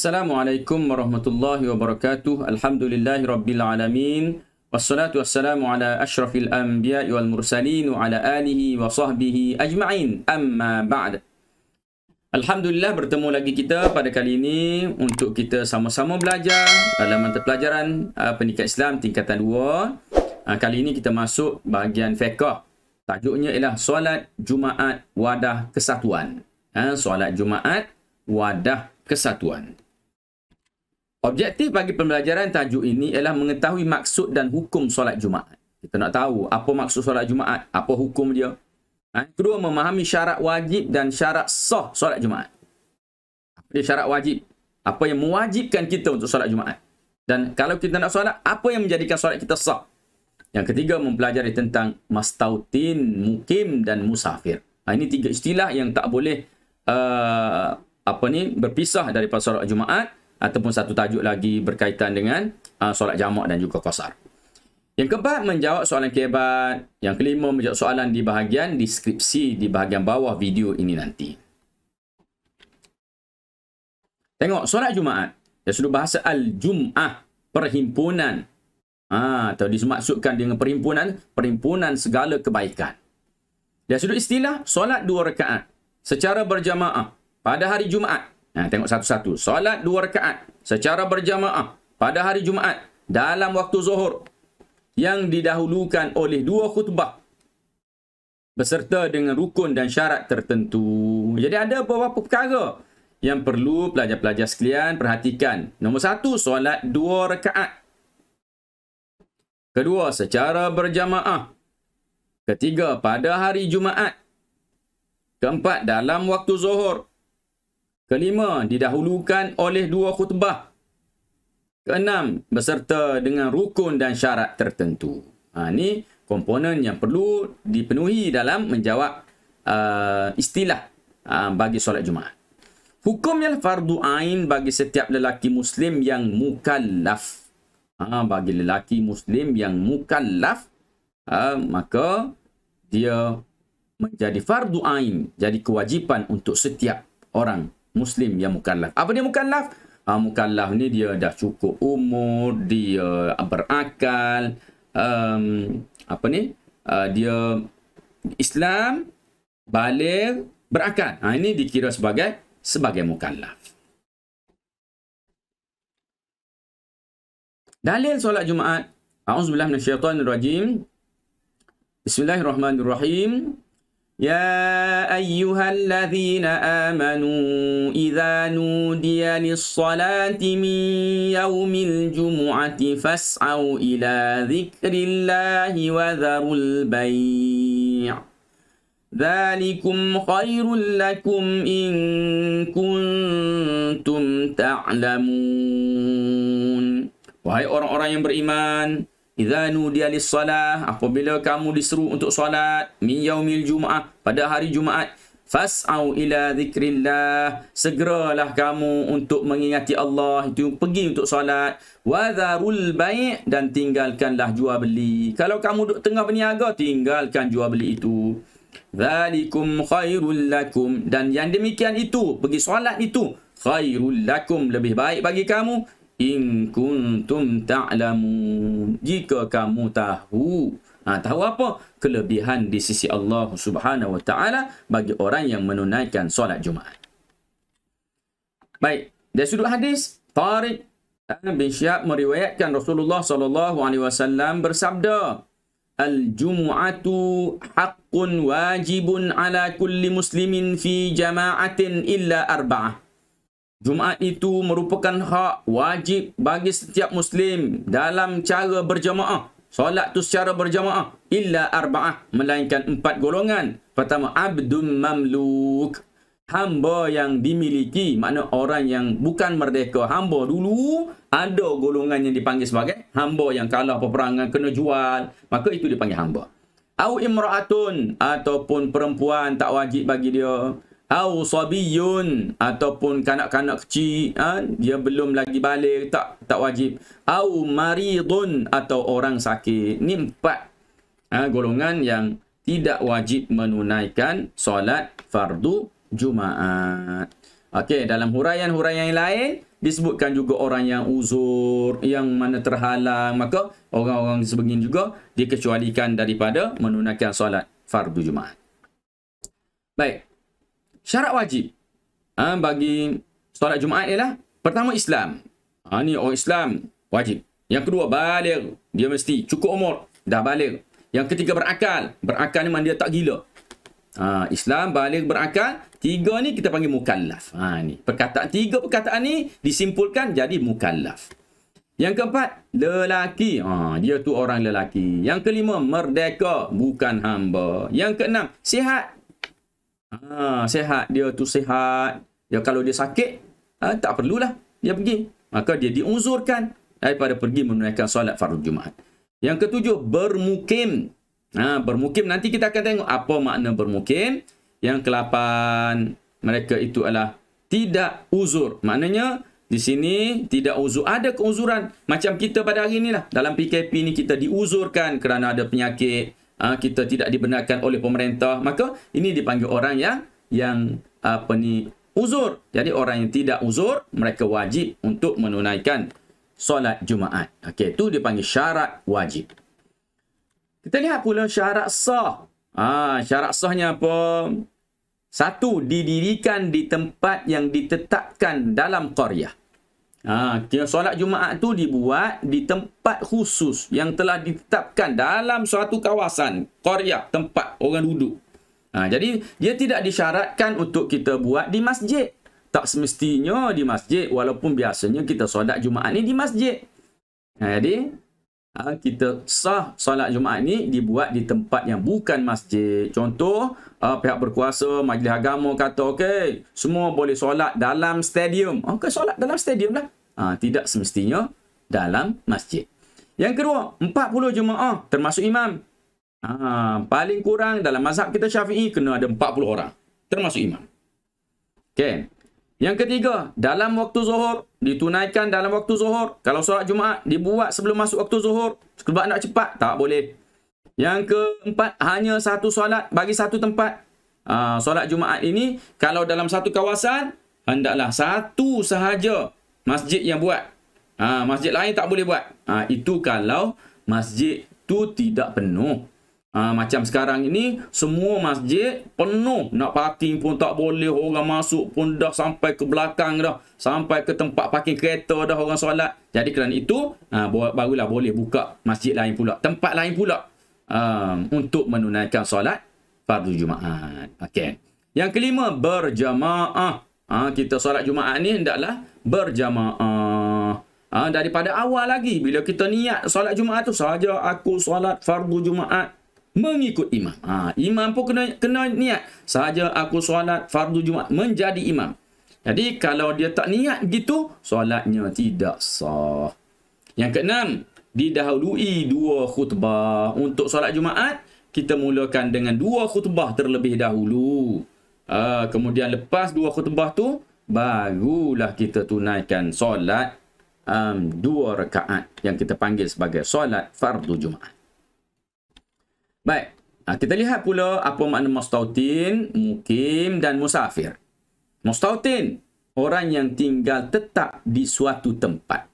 Assalamualaikum warahmatullahi wabarakatuh. Alhamdulillahi rabbil alamin. Wassalatu wassalamu ala ashrafil anbiya wal mursalin wa ala alihi wa sahbihi ajma'in. Amma ba'd. Alhamdulillah bertemu lagi kita pada kali ini untuk kita sama-sama belajar dalam mata pelajaran uh, pendidikan Islam tingkatan 2. Uh, kali ini kita masuk bahagian fiqh. Tajuknya ialah solat Jumaat wadah kesatuan. Ha, solat Jumaat wadah kesatuan. Objektif bagi pembelajaran tajuk ini ialah mengetahui maksud dan hukum solat Jumaat. Kita nak tahu apa maksud solat Jumaat, apa hukum dia. Ha? Kedua, memahami syarat wajib dan syarat sah solat Jumaat. Apa dia syarat wajib? Apa yang mewajibkan kita untuk solat Jumaat? Dan kalau kita nak solat, apa yang menjadikan solat kita sah? Yang ketiga, mempelajari tentang mastautin, mukim dan musafir. Ha, ini tiga istilah yang tak boleh uh, apa ni berpisah daripada solat Jumaat ataupun satu tajuk lagi berkaitan dengan uh, solat jamak dan juga qasar. Yang keempat menjawab soalan kebat, yang kelima menjawab soalan di bahagian deskripsi di bahagian bawah video ini nanti. Tengok solat Jumaat. Ya sudah bahasa al Jumaah perhimpunan. Ah, atau dimaksudkan dengan perhimpunan, perhimpunan segala kebaikan. Ya sudah istilah solat dua rakaat secara berjamaah pada hari Jumaat Ha, tengok satu-satu. Solat dua rakaat secara berjamaah pada hari Jumaat dalam waktu zuhur yang didahulukan oleh dua khutbah beserta dengan rukun dan syarat tertentu. Jadi ada beberapa perkara yang perlu pelajar-pelajar sekalian perhatikan. Nombor satu, solat dua rakaat. Kedua, secara berjamaah. Ketiga, pada hari Jumaat. Keempat, dalam waktu zuhur. Kelima, didahulukan oleh dua khutbah. Keenam, berserta dengan rukun dan syarat tertentu. Ha, ini komponen yang perlu dipenuhi dalam menjawab uh, istilah uh, bagi solat Jumaat. Hukum yang fardu ain bagi setiap lelaki Muslim yang mukallaf. Ha, bagi lelaki Muslim yang mukallaf, ha, maka dia menjadi fardu ain, jadi kewajipan untuk setiap orang Muslim yang mukallaf. Apa dia mukallaf? Uh, mukallaf ni dia dah cukup umur, dia berakal, um, apa ni? Uh, dia Islam, balik, berakal. Ha, ini dikira sebagai sebagai mukallaf. Dalil solat Jumaat. A'udzubillah minasyaitanirrajim. Bismillahirrahmanirrahim. يا أيها الذين آمنوا إذا نودي للصلاة من يوم الجمعة فاسعوا إلى ذكر الله وذروا البيع ذلكم خير لكم إن كنتم تعلمون وهي orang-orang يمبر إيمان idza nudiya lis-salah apabila kamu disuruh untuk solat min yaumil jumaah pada hari jumaat fas'au ila zikrillah segeralah kamu untuk mengingati Allah itu pergi untuk solat wadharul bai' dan tinggalkanlah jual beli kalau kamu duduk tengah berniaga tinggalkan jual beli itu Zalikum khairul lakum dan yang demikian itu pergi solat itu khairul lakum lebih baik bagi kamu In kuntum ta'lamu. Jika kamu tahu. Ha, tahu apa? Kelebihan di sisi Allah subhanahu wa ta'ala bagi orang yang menunaikan solat Jumaat. Baik. Dari sudut hadis, Tariq bin Syab meriwayatkan Rasulullah sallallahu alaihi wasallam bersabda, "Al-jum'atu haqqun wajibun ala kulli muslimin fi jama'atin illa arba'ah." Jumaat itu merupakan hak wajib bagi setiap Muslim dalam cara berjamaah. Solat tu secara berjamaah. Illa arba'ah. Melainkan empat golongan. Pertama, abdun mamluk. Hamba yang dimiliki. Makna orang yang bukan merdeka. Hamba dulu ada golongan yang dipanggil sebagai hamba yang kalah peperangan, kena jual. Maka itu dipanggil hamba. Au imra'atun ataupun perempuan tak wajib bagi dia au sabiyun ataupun kanak-kanak kecil ha? dia belum lagi balik tak tak wajib au maridun atau orang sakit ni empat ha, golongan yang tidak wajib menunaikan solat fardu jumaat okey dalam huraian-huraian yang lain disebutkan juga orang yang uzur yang mana terhalang maka orang-orang sebegini juga dikecualikan daripada menunaikan solat fardu jumaat baik syarat wajib ha, bagi solat Jumaat ialah pertama Islam. Ha, ni orang Islam wajib. Yang kedua balik. Dia mesti cukup umur. Dah balik. Yang ketiga berakal. Berakal ni dia tak gila. Ha, Islam balik berakal. Tiga ni kita panggil mukallaf. Ha, ni. Perkataan, tiga perkataan ni disimpulkan jadi mukallaf. Yang keempat, lelaki. Ha, dia tu orang lelaki. Yang kelima, merdeka. Bukan hamba. Yang keenam, sihat. Ha, sehat dia tu sehat. Dia ya, kalau dia sakit, ha, tak perlulah dia pergi. Maka dia diuzurkan daripada pergi menunaikan solat fardu Jumaat. Yang ketujuh, bermukim. Ha, bermukim nanti kita akan tengok apa makna bermukim. Yang kelapan, mereka itu adalah tidak uzur. Maknanya, di sini tidak uzur. Ada keuzuran macam kita pada hari inilah. Dalam PKP ini kita diuzurkan kerana ada penyakit. Ha, kita tidak dibenarkan oleh pemerintah maka ini dipanggil orang yang yang apa ni uzur jadi orang yang tidak uzur mereka wajib untuk menunaikan solat Jumaat okey itu dipanggil syarat wajib kita lihat pula syarat sah ah ha, syarat sahnya apa satu didirikan di tempat yang ditetapkan dalam qaryah Ha, solat Jumaat tu dibuat di tempat khusus yang telah ditetapkan dalam suatu kawasan, korea, tempat orang duduk. Ha, jadi, dia tidak disyaratkan untuk kita buat di masjid. Tak semestinya di masjid, walaupun biasanya kita solat Jumaat ni di masjid. Ha, jadi, ha, kita sah solat Jumaat ni dibuat di tempat yang bukan masjid. Contoh, uh, pihak berkuasa, majlis agama kata, okey, semua boleh solat dalam stadium. Ha, okey, solat dalam stadium lah. Ha, tidak semestinya dalam masjid. Yang kedua, 40 jemaah termasuk imam. Ha, paling kurang dalam mazhab kita syafi'i kena ada 40 orang termasuk imam. Okey. Yang ketiga, dalam waktu zuhur, ditunaikan dalam waktu zuhur. Kalau solat Jumaat, dibuat sebelum masuk waktu zuhur. Sebab nak cepat, tak boleh. Yang keempat, hanya satu solat bagi satu tempat. Uh, solat Jumaat ini, kalau dalam satu kawasan, hendaklah satu sahaja masjid yang buat. Uh, masjid lain tak boleh buat. Uh, itu kalau masjid tu tidak penuh. Ha, macam sekarang ini, semua masjid penuh. Nak parking pun tak boleh. Orang masuk pun dah sampai ke belakang dah. Sampai ke tempat parking kereta dah orang solat. Jadi kerana itu, ha, barulah boleh buka masjid lain pula. Tempat lain pula ha, untuk menunaikan solat pada Jumaat. Okay. Yang kelima, berjamaah. Ha, kita solat Jumaat ni hendaklah berjamaah. Ha, daripada awal lagi, bila kita niat solat Jumaat tu, saja aku solat fardu Jumaat mengikut imam. Ha, imam pun kena kena niat. Saja aku solat fardu Jumaat menjadi imam. Jadi kalau dia tak niat gitu, solatnya tidak sah. Yang keenam, didahului dua khutbah untuk solat Jumaat, kita mulakan dengan dua khutbah terlebih dahulu. Ha, kemudian lepas dua khutbah tu, barulah kita tunaikan solat um, dua rakaat yang kita panggil sebagai solat fardu Jumaat. Baik. Ha, kita lihat pula apa makna mustautin, mukim dan musafir. Mustautin, orang yang tinggal tetap di suatu tempat.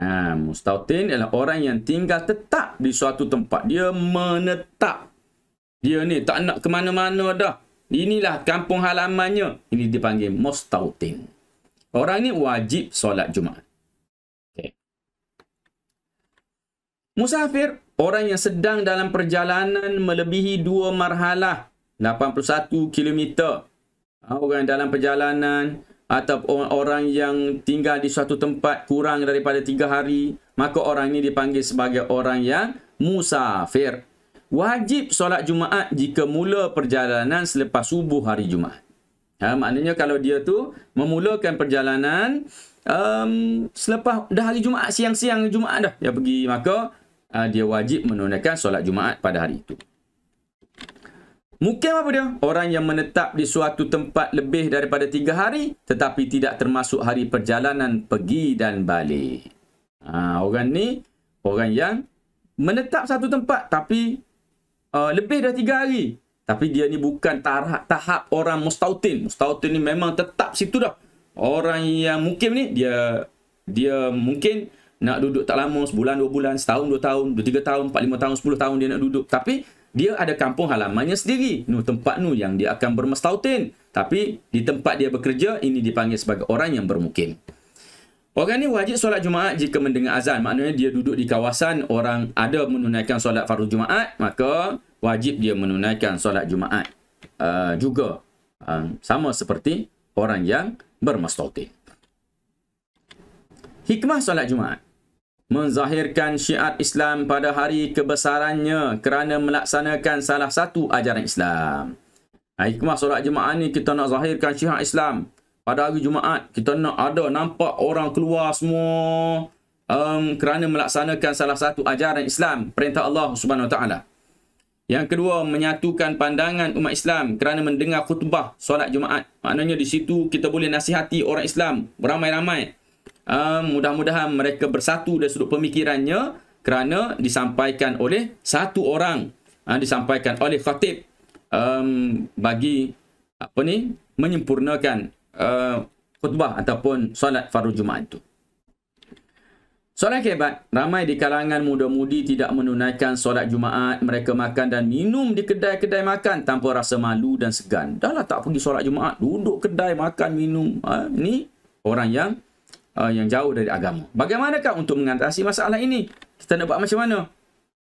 Ha, mustautin adalah orang yang tinggal tetap di suatu tempat. Dia menetap. Dia ni tak nak ke mana-mana dah. Inilah kampung halamannya. Ini dipanggil mustautin. Orang ni wajib solat Jumaat. Musafir, orang yang sedang dalam perjalanan melebihi dua marhalah, 81 km. Ah, orang yang dalam perjalanan atau orang yang tinggal di suatu tempat kurang daripada tiga hari, maka orang ini dipanggil sebagai orang yang musafir. Wajib solat Jumaat jika mula perjalanan selepas subuh hari Jumaat. Ha, maknanya kalau dia tu memulakan perjalanan um, selepas dah hari Jumaat, siang-siang Jumaat dah dia pergi. Maka uh, dia wajib menunaikan solat Jumaat pada hari itu. Mukim apa dia? Orang yang menetap di suatu tempat lebih daripada tiga hari tetapi tidak termasuk hari perjalanan pergi dan balik. Ha, orang ni, orang yang menetap satu tempat tapi uh, lebih dari tiga hari. Tapi dia ni bukan tahap, tahap orang mustautin. Mustautin ni memang tetap situ dah. Orang yang mukim ni, dia dia mungkin nak duduk tak lama, sebulan, dua bulan, setahun, dua tahun, dua tiga tahun, empat lima tahun, sepuluh tahun dia nak duduk. Tapi dia ada kampung halamannya sendiri. Nu tempat nu yang dia akan bermestautin. Tapi di tempat dia bekerja, ini dipanggil sebagai orang yang bermukim. Orang ni wajib solat Jumaat jika mendengar azan. Maknanya dia duduk di kawasan orang ada menunaikan solat fardu Jumaat, maka wajib dia menunaikan solat Jumaat uh, juga. Uh, sama seperti orang yang bermestautin. Hikmah solat Jumaat menzahirkan syiar Islam pada hari kebesarannya kerana melaksanakan salah satu ajaran Islam. Ha, hikmah solat Jumaat ni kita nak zahirkan syiar Islam. Pada hari Jumaat, kita nak ada nampak orang keluar semua um, kerana melaksanakan salah satu ajaran Islam, perintah Allah Subhanahu Taala. Yang kedua, menyatukan pandangan umat Islam kerana mendengar khutbah solat Jumaat. Maknanya di situ kita boleh nasihati orang Islam beramai-ramai um, mudah-mudahan mereka bersatu dari sudut pemikirannya kerana disampaikan oleh satu orang uh, disampaikan oleh khatib um, bagi apa ni menyempurnakan uh, khutbah ataupun solat fardu jumaat itu Solat kebat, ramai di kalangan muda-mudi tidak menunaikan solat Jumaat. Mereka makan dan minum di kedai-kedai makan tanpa rasa malu dan segan. Dahlah tak pergi solat Jumaat, duduk kedai makan minum. Ha? Ah, Ini orang yang uh, yang jauh dari agama. Bagaimanakah untuk mengatasi masalah ini? Kita nak buat macam mana?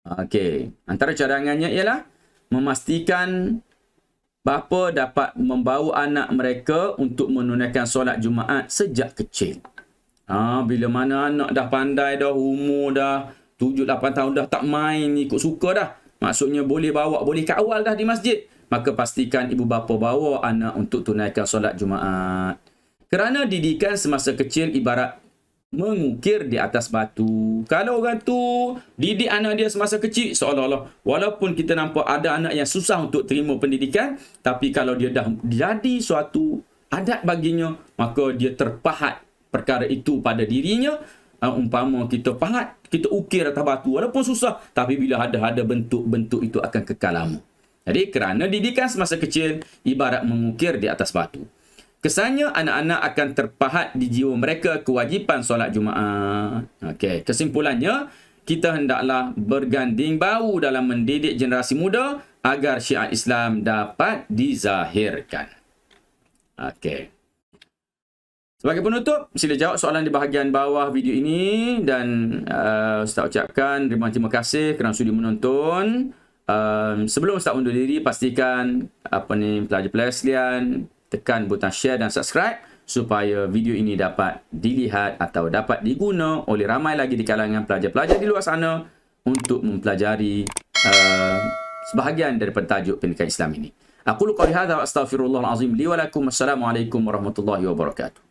Okey, antara cadangannya ialah memastikan bapa dapat membawa anak mereka untuk menunaikan solat Jumaat sejak kecil. ha, bila mana anak dah pandai dah, umur dah 7 8 tahun dah tak main ikut suka dah. Maksudnya boleh bawa boleh ke awal dah di masjid. Maka pastikan ibu bapa bawa anak untuk tunaikan solat Jumaat. Kerana didikan semasa kecil ibarat mengukir di atas batu. Kalau orang tu didik anak dia semasa kecil, seolah-olah walaupun kita nampak ada anak yang susah untuk terima pendidikan, tapi kalau dia dah jadi suatu adat baginya, maka dia terpahat perkara itu pada dirinya. Uh, umpama kita pahat, kita ukir atas batu walaupun susah, tapi bila ada-ada bentuk-bentuk itu akan kekal lama. Jadi kerana didikan semasa kecil ibarat mengukir di atas batu. Kesannya anak-anak akan terpahat di jiwa mereka kewajipan solat Jumaat. Okey, kesimpulannya kita hendaklah berganding bau dalam mendidik generasi muda agar syiar Islam dapat dizahirkan. Okey. Sebagai penutup, sila jawab soalan di bahagian bawah video ini dan uh, Ustaz ucapkan terima kasih kerana sudi menonton. Um, sebelum Ustaz undur diri, pastikan apa ni pelajar-pelajar sekalian, tekan butang share dan subscribe supaya video ini dapat dilihat atau dapat diguna oleh ramai lagi di kalangan pelajar-pelajar di luar sana untuk mempelajari uh, sebahagian daripada tajuk pendidikan Islam ini. Aku lukau lihat, astagfirullahaladzim, liwalakum, assalamualaikum warahmatullahi wabarakatuh.